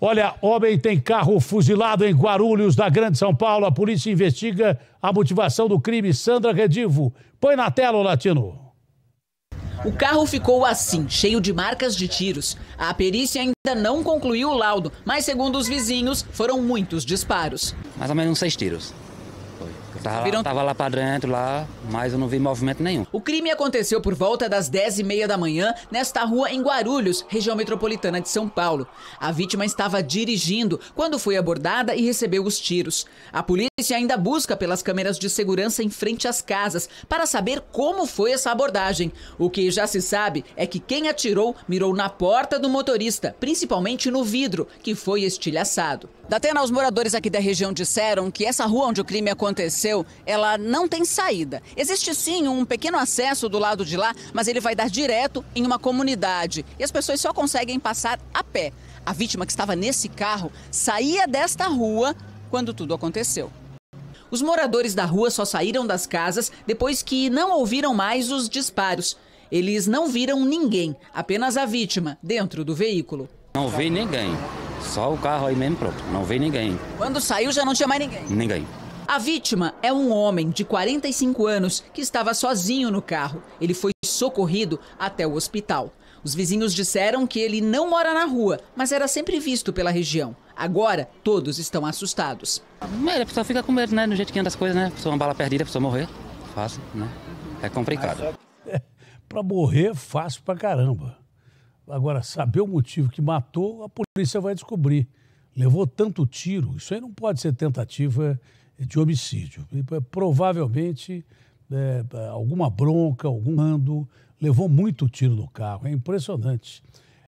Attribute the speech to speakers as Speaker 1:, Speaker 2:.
Speaker 1: Olha, homem tem carro fuzilado em Guarulhos, da Grande São Paulo. A polícia investiga
Speaker 2: a motivação do crime. Sandra Redivo, põe na tela o latino. O carro ficou assim, cheio de marcas de tiros. A perícia ainda não concluiu o laudo, mas segundo os vizinhos, foram muitos disparos. Mais ou menos seis tiros foi. Então, tava, Viram... tava
Speaker 3: lá pra dentro, lá, mas eu não vi
Speaker 2: movimento nenhum. O crime aconteceu por volta das 10h30 da manhã, nesta rua em Guarulhos, região metropolitana de São Paulo. A vítima estava dirigindo quando foi abordada e recebeu os tiros. A polícia ainda busca pelas câmeras de segurança em frente às casas para saber como foi essa abordagem. O que já se sabe é que quem atirou mirou na porta do motorista, principalmente no vidro, que foi estilhaçado. Tena, os moradores aqui da região disseram que essa rua onde o crime aconteceu aconteceu, ela não tem saída. Existe sim um pequeno acesso do lado de lá, mas ele vai dar direto em uma comunidade e as pessoas só conseguem passar a pé. A vítima que estava nesse carro saía desta rua quando tudo aconteceu. Os moradores da rua só saíram das casas depois que não ouviram mais os disparos. Eles não viram ninguém, apenas a vítima dentro do veículo.
Speaker 3: Não vi ninguém, só o carro aí mesmo pronto, não vi ninguém.
Speaker 2: Quando saiu já não tinha mais ninguém? Ninguém. A vítima é um homem de 45 anos que estava sozinho no carro. Ele foi socorrido até o hospital. Os vizinhos disseram que ele não mora na rua, mas era sempre visto pela região. Agora, todos estão assustados. Mas a pessoa fica com medo, né? No jeito que anda as coisas, né? A pessoa uma bala perdida, a pessoa morrer. Fácil, né? É complicado. Pra
Speaker 1: para morrer, fácil pra caramba. Agora, saber o motivo que matou, a polícia vai descobrir. Levou tanto tiro, isso aí não pode ser tentativa é de homicídio. E, provavelmente é, alguma bronca, algum ando, levou muito tiro no carro. É impressionante.